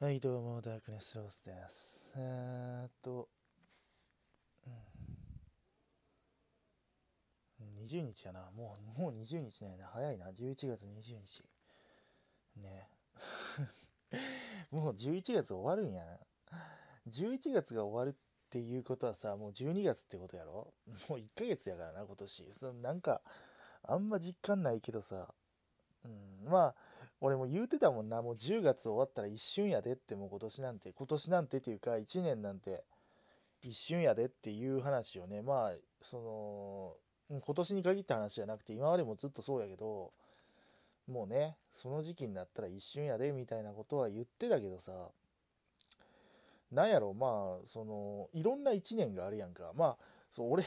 はい、どうも、ダークネスロースです。えー、っと、うん、20日やな。もう、もう20日なな。早いな。11月20日。ね。もう11月終わるんやな。11月が終わるっていうことはさ、もう12月ってことやろもう1ヶ月やからな、今年。そのなんか、あんま実感ないけどさ、うん、まあ、俺も言うてたもんなもう10月終わったら一瞬やでってもう今年なんて今年なんてっていうか1年なんて一瞬やでっていう話をねまあその今年に限った話じゃなくて今までもずっとそうやけどもうねその時期になったら一瞬やでみたいなことは言ってたけどさなんやろまあそのいろんな1年があるやんかまあそう俺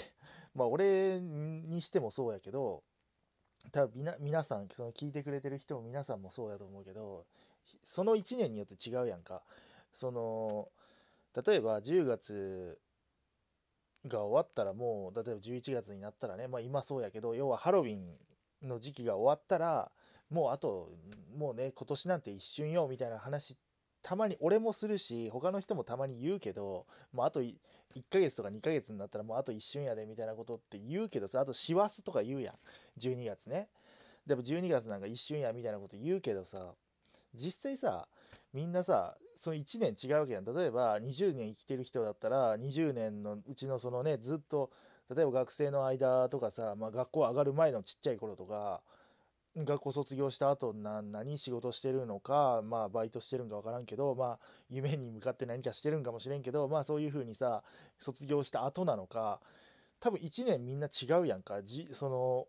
まあ俺にしてもそうやけど多分皆さんその聞いてくれてる人も皆さんもそうやと思うけどその1年によって違うやんかその例えば10月が終わったらもう例えば11月になったらねまあ今そうやけど要はハロウィンの時期が終わったらもうあともうね今年なんて一瞬よみたいな話たまに俺もするし他の人もたまに言うけどもうあと1ヶ月とか2ヶ月になったらもうあと一瞬やでみたいなことって言うけどさあと師走とか言うやん12月ねでも12月なんか一瞬やみたいなこと言うけどさ実際さみんなさその1年違うわけやん例えば20年生きてる人だったら20年のうちのそのねずっと例えば学生の間とかさ、まあ、学校上がる前のちっちゃい頃とか学校卒業した後な何仕事してるのか、まあ、バイトしてるんか分からんけど、まあ、夢に向かって何かしてるんかもしれんけど、まあ、そういうふうにさ卒業した後なのか多分1年みんな違うやんかじその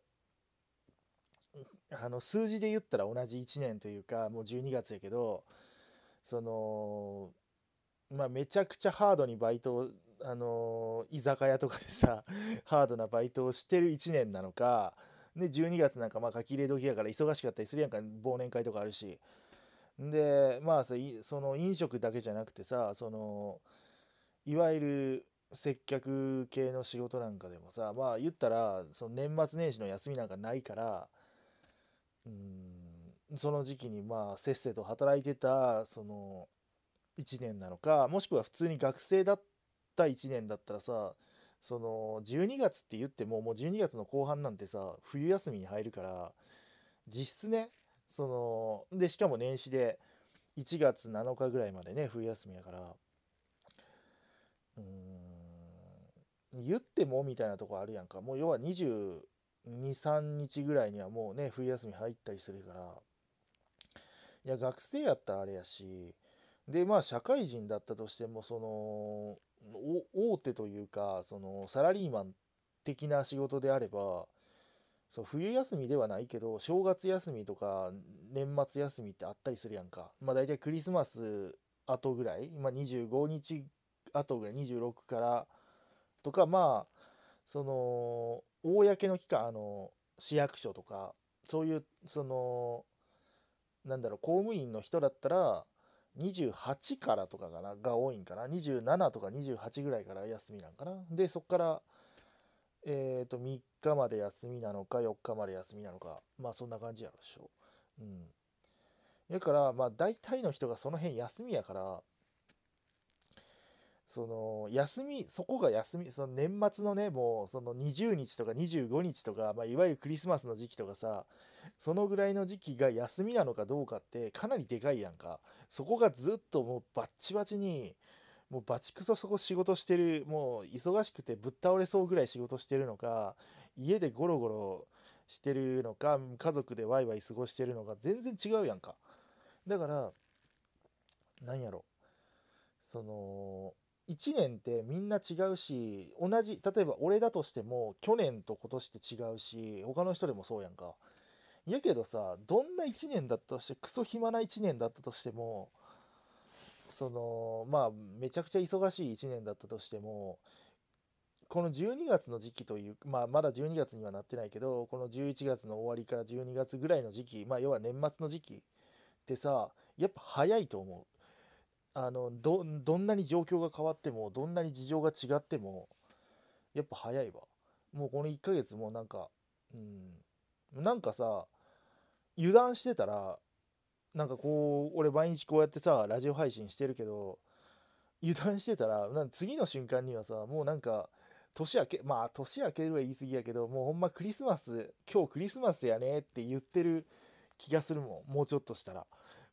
あの数字で言ったら同じ1年というかもう12月やけどそのまあめちゃくちゃハードにバイトあの居酒屋とかでさハードなバイトをしてる1年なのかで12月なんかまあ書き入れ時やから忙しかったりするやんか忘年会とかあるしでまあその飲食だけじゃなくてさそのいわゆる接客系の仕事なんかでもさまあ言ったらその年末年始の休みなんかないからうんその時期にまあせっせと働いてたその1年なのかもしくは普通に学生だった1年だったらさその12月って言ってももう12月の後半なんてさ冬休みに入るから実質ねそのでしかも年始で1月7日ぐらいまでね冬休みやからうん言ってもみたいなとこあるやんかもう要は223日ぐらいにはもうね冬休み入ったりするからいや学生やったらあれやしでまあ社会人だったとしてもその大手というかそのサラリーマン的な仕事であればそう冬休みではないけど正月休みとか年末休みってあったりするやんかまあ大体クリスマスあとぐらい、今25日後ぐらい26からとかまあその公の期間あの市役所とかそういうそのなんだろう公務員の人だったら28からとかかなが多いんかな27とか28ぐらいから休みなんかなでそっからえっ、ー、と3日まで休みなのか4日まで休みなのかまあそんな感じやろでしょううんだからまあ大体の人がその辺休みやからその休みそこが休みその年末のねもうその20日とか25日とか、まあ、いわゆるクリスマスの時期とかさそのぐらいの時期が休みなのかどうかってかなりでかいやんかそこがずっともうバッチバチにもうバチクソそこ仕事してるもう忙しくてぶっ倒れそうぐらい仕事してるのか家でゴロゴロしてるのか家族でワイワイ過ごしてるのか全然違うやんかだからなんやろその1年ってみんな違うし同じ例えば俺だとしても去年と今年って違うし他の人でもそうやんかやけどさどんな1年だったとしてクソ暇な1年だったとしてもそのまあめちゃくちゃ忙しい1年だったとしてもこの12月の時期という、まあ、まだ12月にはなってないけどこの11月の終わりから12月ぐらいの時期、まあ、要は年末の時期ってさやっぱ早いと思う。あのどどんなに状況が変わってもどんなに事情が違ってもやっぱ早いわもうこの1ヶ月もなんかうんなんかさ油断してたらなんかこう俺毎日こうやってさラジオ配信してるけど油断してたらなん次の瞬間にはさもうなんか年明けまあ年明けは言い過ぎやけどもうほんまクリスマス今日クリスマスやねって言ってる気がするもんもうちょっとしたら、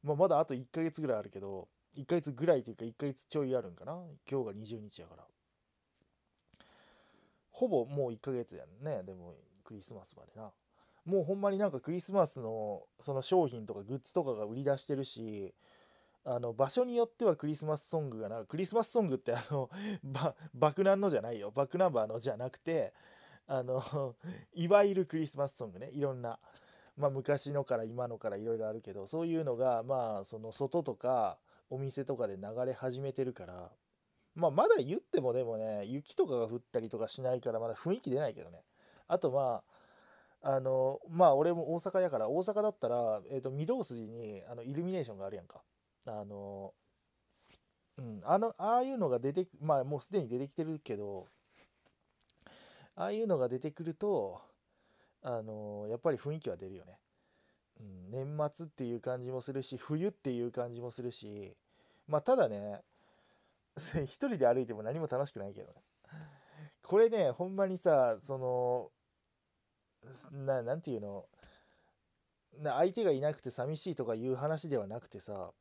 まあ、まだあと1ヶ月ぐらいあるけど1ヶ月ぐらいというか1ヶ月ちょいあるんかな今日が20日やからほぼもう1ヶ月やんねでもクリスマスまでなもうほんまになんかクリスマスのその商品とかグッズとかが売り出してるしあの場所によってはクリスマスソングがなクリスマスソングってあのババ のじゃないよバックナンバーのじゃなくてあの いわゆるクリスマスソングねいろんな、まあ、昔のから今のからいろいろあるけどそういうのがまあその外とかお店とかで流れ始めてるから、まあ、まだ言ってもでもね雪とかが降ったりとかしないからまだ雰囲気出ないけどねあとまああのまあ俺も大阪やから大阪だったら、えー、と御堂筋にあのイルミネーションがあるやんかあのうんあのああいうのが出てまあもうすでに出てきてるけどああいうのが出てくるとあのやっぱり雰囲気は出るよねうん、年末っていう感じもするし冬っていう感じもするしまあただね 一人で歩いても何も楽しくないけどねこれねほんまにさそのななんていうのな相手がいなくて寂しいとかいう話ではなくてさ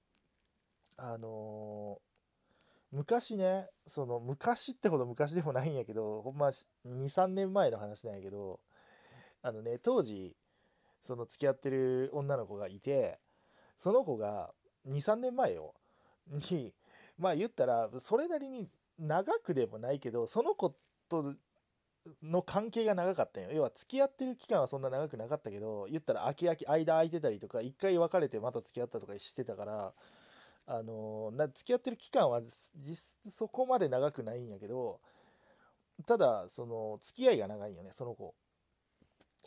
あのー、昔ねその昔ってほど昔でもないんやけどほんま23年前の話なんやけどあのね当時その付き合ってる女の子がいて、その子が2、3年前よ、に、まあ言ったら、それなりに長くでもないけど、その子との関係が長かったよ。要は付き合ってる期間はそんな長くなかったけど、言ったらき空き間空いてたりとか、一回別れてまた付き合ったとかしてたから、あのな付き合ってる期間は実質そこまで長くないんやけど、ただ、その、付き合いが長いよね、その子。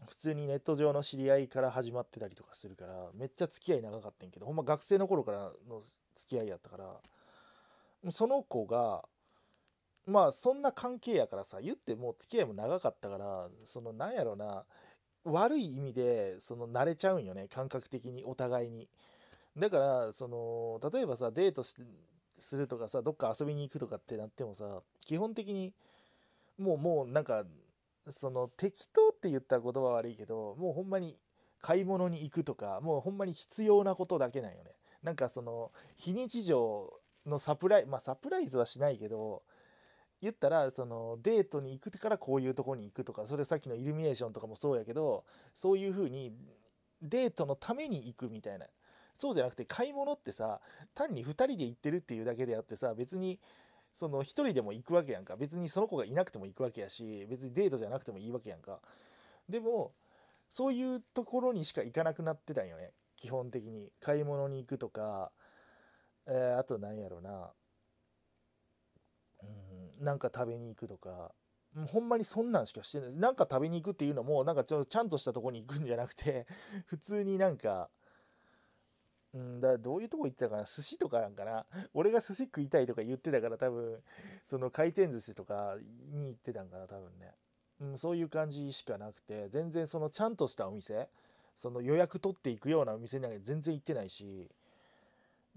普通にネット上の知り合いから始まってたりとかするからめっちゃ付き合い長かったんけどほんま学生の頃からの付き合いやったからその子がまあそんな関係やからさ言ってもう付き合いも長かったからそのなんやろな悪い意味でその慣れちゃうんよね感覚的にお互いに。だからその例えばさデートするとかさどっか遊びに行くとかってなってもさ基本的にもうもうなんかその適当って言った言葉は悪いけどもうほんまに買い物に行くとかもうほんまに必要なことだけなんよねなんかその非日常のサプライまあサプライズはしないけど言ったらそのデートに行くからこういうとこに行くとかそれさっきのイルミネーションとかもそうやけどそういう風にデートのために行くみたいなそうじゃなくて買い物ってさ単に2人で行ってるっていうだけであってさ別にその一人でも行くわけやんか別にその子がいなくても行くわけやし別にデートじゃなくてもいいわけやんかでもそういうところにしか行かなくなってたんよね基本的に買い物に行くとか、えー、あと何やろなうんなんか食べに行くとかほんまにそんなんしかしてないなんか食べに行くっていうのもなんかちょちゃんとしたとこに行くんじゃなくて普通になんかうん、だからどういうとこ行ってたかな寿司とかなんかな俺が寿司食いたいとか言ってたから多分その回転寿司とかに行ってたんかな多分ね、うん、そういう感じしかなくて全然そのちゃんとしたお店その予約取っていくようなお店なんか全然行ってないし、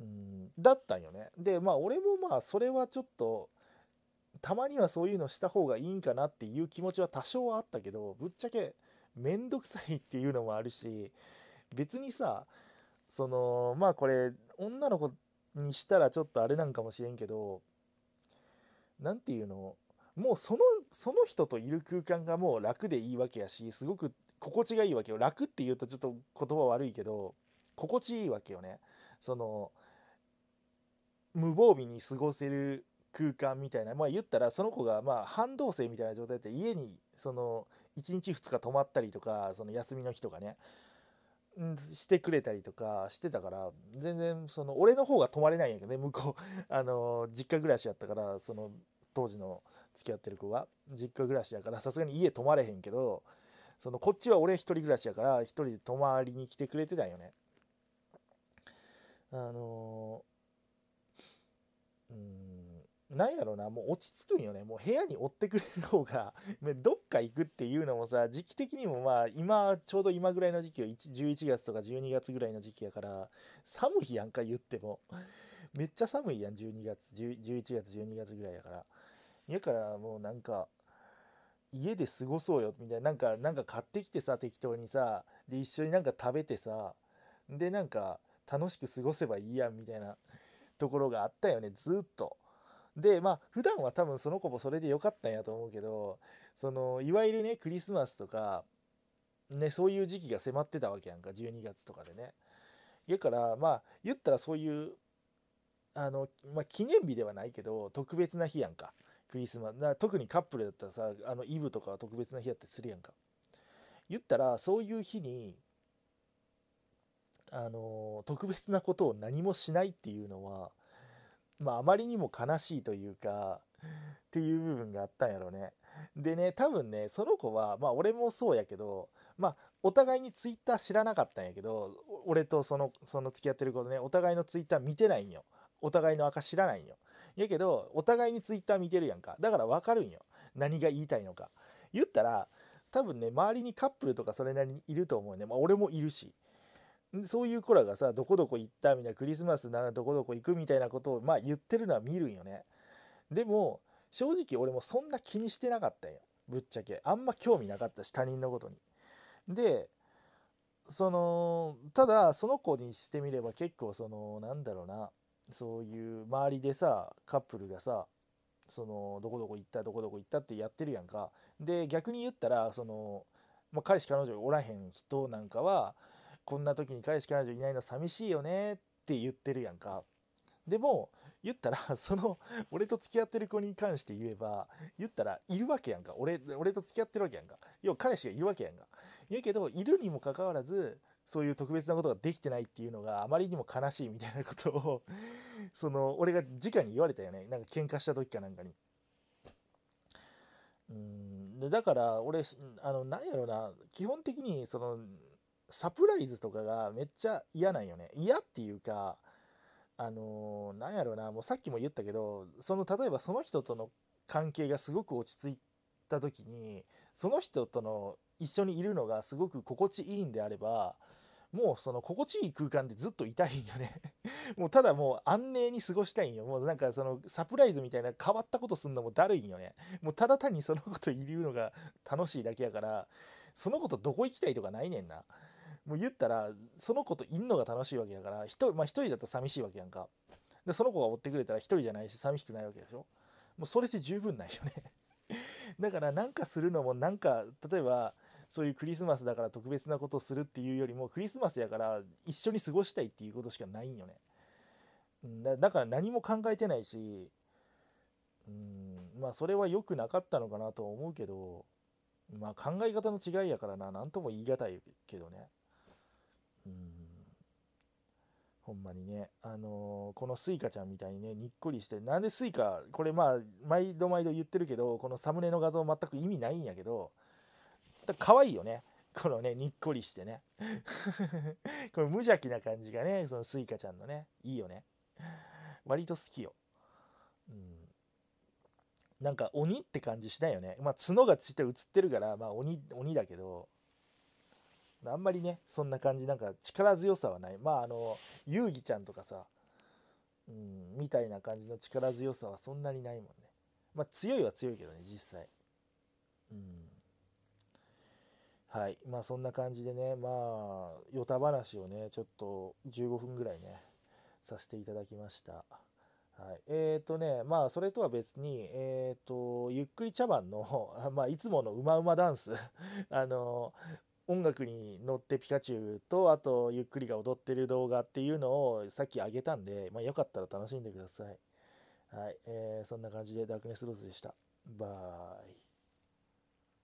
うん、だったんよねでまあ俺もまあそれはちょっとたまにはそういうのした方がいいんかなっていう気持ちは多少はあったけどぶっちゃけめんどくさいっていうのもあるし別にさそのまあこれ女の子にしたらちょっとあれなんかもしれんけど何て言うのもうそのその人といる空間がもう楽でいいわけやしすごく心地がいいわけよ楽って言うとちょっと言葉悪いけど心地いいわけよねその無防備に過ごせる空間みたいなまあ言ったらその子がまあ半同棲みたいな状態って家にその1日2日泊まったりとかその休みの日とかねしてくれたりとかしてたから全然その俺の方が泊まれないんやけどね向こう あの実家暮らしやったからその当時の付き合ってる子が実家暮らしやからさすがに家泊まれへんけどそのこっちは俺一人暮らしやから一人で泊まりに来てくれてたんよね。あのうんなんやろな、もう落ち着くんよね。もう部屋に追ってくれる方が どっか行くっていうのもさ、時期的にもまあ、今、ちょうど今ぐらいの時期を、11月とか12月ぐらいの時期やから、寒いやんか、言っても。めっちゃ寒いやん、12月、11月、12月ぐらいやから。やからもうなんか、家で過ごそうよ、みたいな。なんか、なんか買ってきてさ、適当にさ、で、一緒になんか食べてさ、で、なんか、楽しく過ごせばいいやん、みたいなところがあったよね、ずっと。でまあ普段は多分その子もそれでよかったんやと思うけどそのいわゆるねクリスマスとか、ね、そういう時期が迫ってたわけやんか12月とかでね。だからまあ言ったらそういうあの、まあ、記念日ではないけど特別な日やんかクリスマスな特にカップルだったらさあのイブとかは特別な日やってするやんか。言ったらそういう日にあの特別なことを何もしないっていうのはまあ、あまりにも悲しいというか、っていう部分があったんやろね。でね、多分ね、その子は、まあ俺もそうやけど、まあお互いにツイッター知らなかったんやけど、俺とその、その付き合ってる子とね、お互いのツイッター見てないんよ。お互いの赤知らないんよ。やけど、お互いにツイッター見てるやんか。だからわかるんよ。何が言いたいのか。言ったら、多分ね、周りにカップルとかそれなりにいると思うね。まあ俺もいるし。そういう子らがさどこどこ行ったみたいなクリスマスなどこどこ行くみたいなことをまあ言ってるのは見るんよねでも正直俺もそんな気にしてなかったよぶっちゃけあんま興味なかったし他人のことにでそのただその子にしてみれば結構そのなんだろうなそういう周りでさカップルがさそのどこどこ行ったどこどこ行ったってやってるやんかで逆に言ったらその、まあ、彼氏彼女おらへん人なんかはこんな時に彼氏彼女いないの寂しいよねって言ってるやんか。でも、言ったら、その、俺と付き合ってる子に関して言えば、言ったら、いるわけやんか。俺、俺と付き合ってるわけやんか。要は彼氏がいるわけやんか。言うけど、いるにもかかわらず、そういう特別なことができてないっていうのがあまりにも悲しいみたいなことを その、俺が直に言われたよね。なんか喧嘩した時かなんかに。うん、だから、俺、あの、なんやろうな、基本的に、その、サプライズとかがめっちゃ嫌なんよね嫌っていうかあのー、なんやろうなもうさっきも言ったけどその例えばその人との関係がすごく落ち着いた時にその人との一緒にいるのがすごく心地いいんであればもうその心地いい空間でずっといたいんよね もうただもう安寧に過ごしたいんよもうなんかそのサプライズみたいな変わったことすんのもだるいんよねもうただ単にそのこと言うのが楽しいだけやからそのことどこ行きたいとかないねんなもう言ったらその子といんのが楽しいわけやから一、まあ、人だったら寂しいわけやんかでその子が追ってくれたら一人じゃないし寂しくないわけでしょもうそれで十分ないよね だからなんかするのもなんか例えばそういうクリスマスだから特別なことをするっていうよりもクリスマスやから一緒に過ごしたいっていうことしかないんよねだだから何も考えてないしうんまあそれは良くなかったのかなとは思うけどまあ考え方の違いやからな何とも言い難いけどね。うんほんまにね、あのー、このスイカちゃんみたいにね、にっこりして、なんでスイカ、これまあ、毎度毎度言ってるけど、このサムネの画像全く意味ないんやけど、か可愛いよね。このね、にっこりしてね。この無邪気な感じがね、そのスイカちゃんのね、いいよね。割と好きよ。うん。なんか鬼って感じしないよね。まあ、角がちっちゃい映ってるから、まあ鬼、鬼だけど、あんまりねそんな感じなんか力強さはないまああの遊戯ちゃんとかさ、うん、みたいな感じの力強さはそんなにないもんねまあ強いは強いけどね実際うんはいまあそんな感じでねまあヨタ話をねちょっと15分ぐらいねさせていただきましたはい、えっ、ー、とねまあそれとは別にえっ、ー、とゆっくり茶番の まあいつものうまうまダンス あの音楽に乗ってピカチュウとあとゆっくりが踊ってる動画っていうのをさっきあげたんで、まあ、よかったら楽しんでください。はい、えー、そんな感じでダークネスローズでした。バイ。